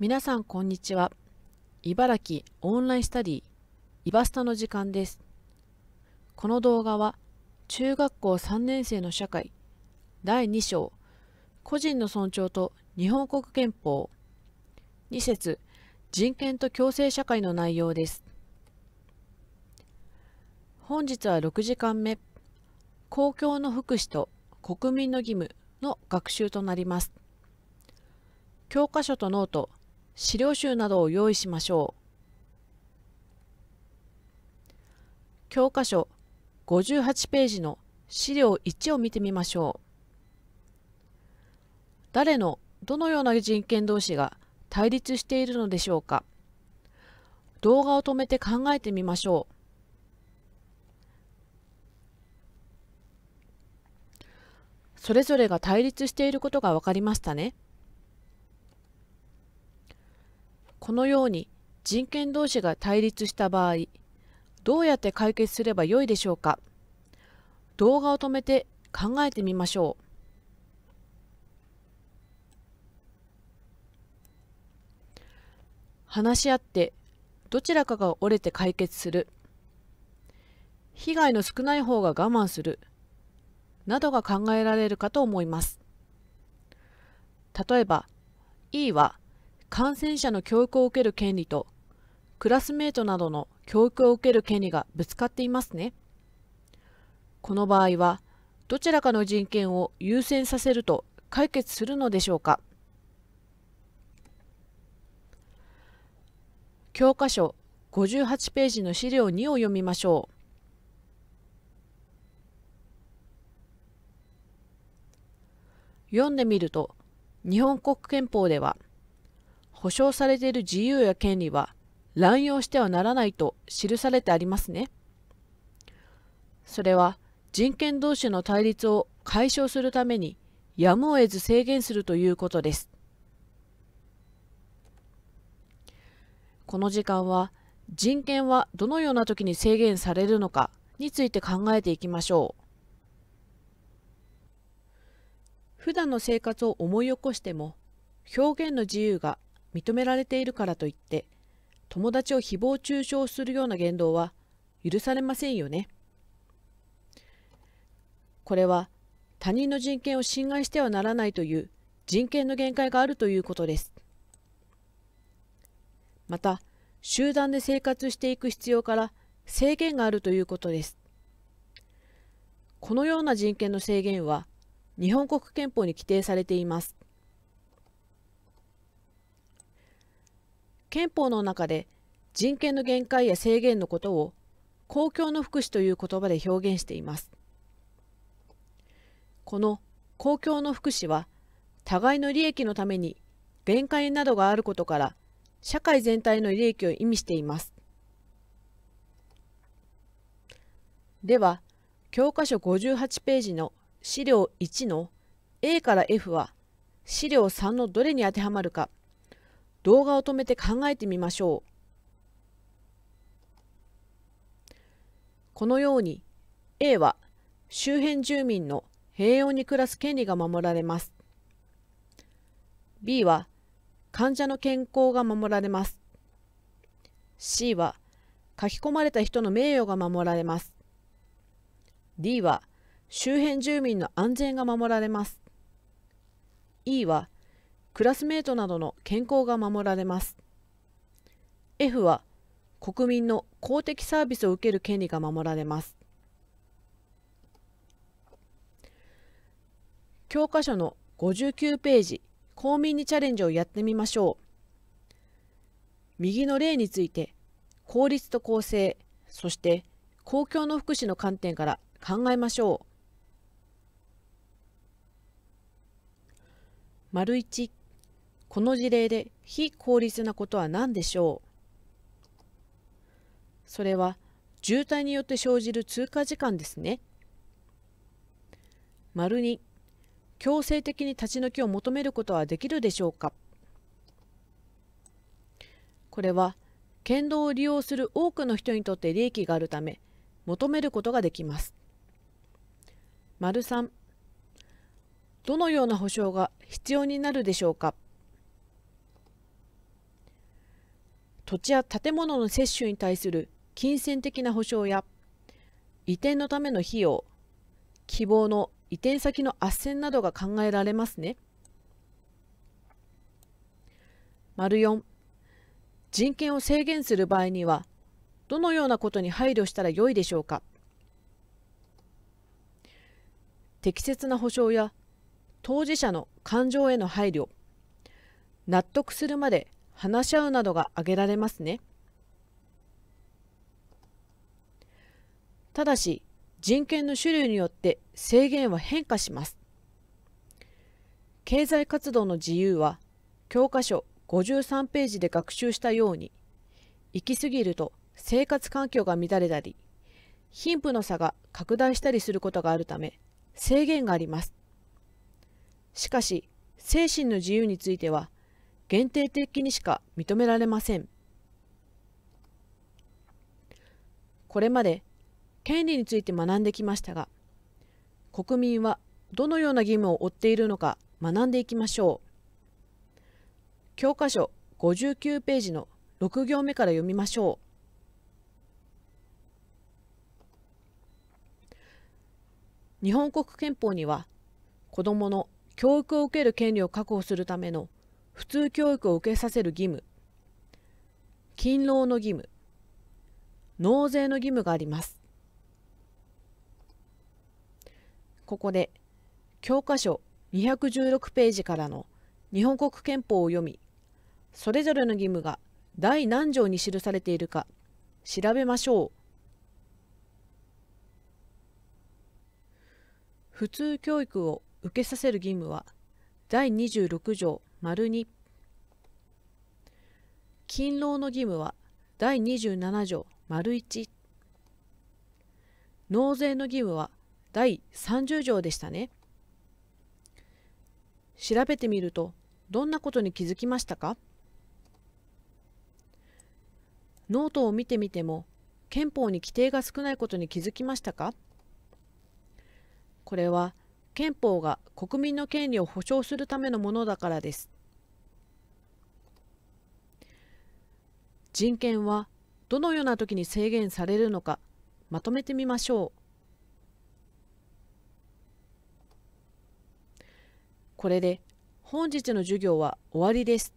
皆さんこんにちは。茨城オンラインスタディ、イバスタの時間です。この動画は、中学校3年生の社会、第2章、個人の尊重と日本国憲法、2節、人権と共生社会の内容です。本日は6時間目、公共の福祉と国民の義務の学習となります。教科書とノート、資料集などを用意しましょう。教科書58ページの資料1を見てみましょう。誰のどのような人権同士が対立しているのでしょうか動画を止めて考えてみましょうそれぞれが対立していることが分かりましたね。このように人権同士が対立した場合どうやって解決すればよいでしょうか動画を止めて考えてみましょう話し合ってどちらかが折れて解決する被害の少ない方が我慢するなどが考えられるかと思います例えば E は「感染者の教育を受ける権利とクラスメートなどの教育を受ける権利がぶつかっていますね。この場合はどちらかの人権を優先させると解決するのでしょうか教科書58ページの資料2を読みましょう。読んでみると日本国憲法では「保障されている自由や権利は乱用してはならないと記されてありますね。それは人権同士の対立を解消するためにやむを得ず制限するということです。この時間は人権はどのような時に制限されるのかについて考えていきましょう。普段の生活を思い起こしても表現の自由が認められているからといって友達を誹謗中傷するような言動は許されませんよね。これは他人の人権を侵害してはならないという人権の限界があるということです。また集団で生活していく必要から制限があるということです。このような人権の制限は日本国憲法に規定されています。憲法の中で人権の限界や制限のことを公共の福祉という言葉で表現しています。この公共の福祉は互いの利益のために限界などがあることから社会全体の利益を意味しています。では教科書58ページの資料1の A から F は資料3のどれに当てはまるか動画を止めて考えてみましょう。このように A は周辺住民の平穏に暮らす権利が守られます。B は患者の健康が守られます。C は書き込まれた人の名誉が守られます。D は周辺住民の安全が守られます。E はクラスメートなどの健康が守られます F は国民の公的サービスを受ける権利が守られます教科書の59ページ公民にチャレンジをやってみましょう右の例について公立と公正そして公共の福祉の観点から考えましょう丸一この事例で非効率なことは何でしょうそれは渋滞によって生じる通過時間ですね。丸2強制的に立ち退きを求めることはできるでしょうかこれは県道を利用する多くの人にとって利益があるため求めることができます。丸3どのような保障が必要になるでしょうか土地や建物の接種に対する金銭的な保障や移転のための費用希望の移転先の斡旋などが考えられますね。丸4人権を制限する場合にはどのようなことに配慮したらよいでしょうか適切な保障や当事者の感情への配慮納得するまで話し合うなどが挙げられますね。ただし人権の種類によって制限は変化します経済活動の自由は教科書53ページで学習したように行き過ぎると生活環境が乱れたり貧富の差が拡大したりすることがあるため制限がありますしかし精神の自由については限定的にしか認められません。これまで権利について学んできましたが国民はどのような義務を負っているのか学んでいきましょう教科書59ページの6行目から読みましょう日本国憲法には子どもの教育を受ける権利を確保するための普通教育を受けさせる義務勤労の義務納税の義務がありますここで教科書216ページからの日本国憲法を読みそれぞれの義務が第何条に記されているか調べましょう普通教育を受けさせる義務は第26条丸2勤労の義務は第27条丸1納税の義務は第30条でしたね調べてみるとどんなことに気づきましたかノートを見てみても憲法に規定が少ないことに気づきましたかこれは憲法が国民の権利を保障するためのものだからです人権はどのような時に制限されるのかまとめてみましょうこれで本日の授業は終わりです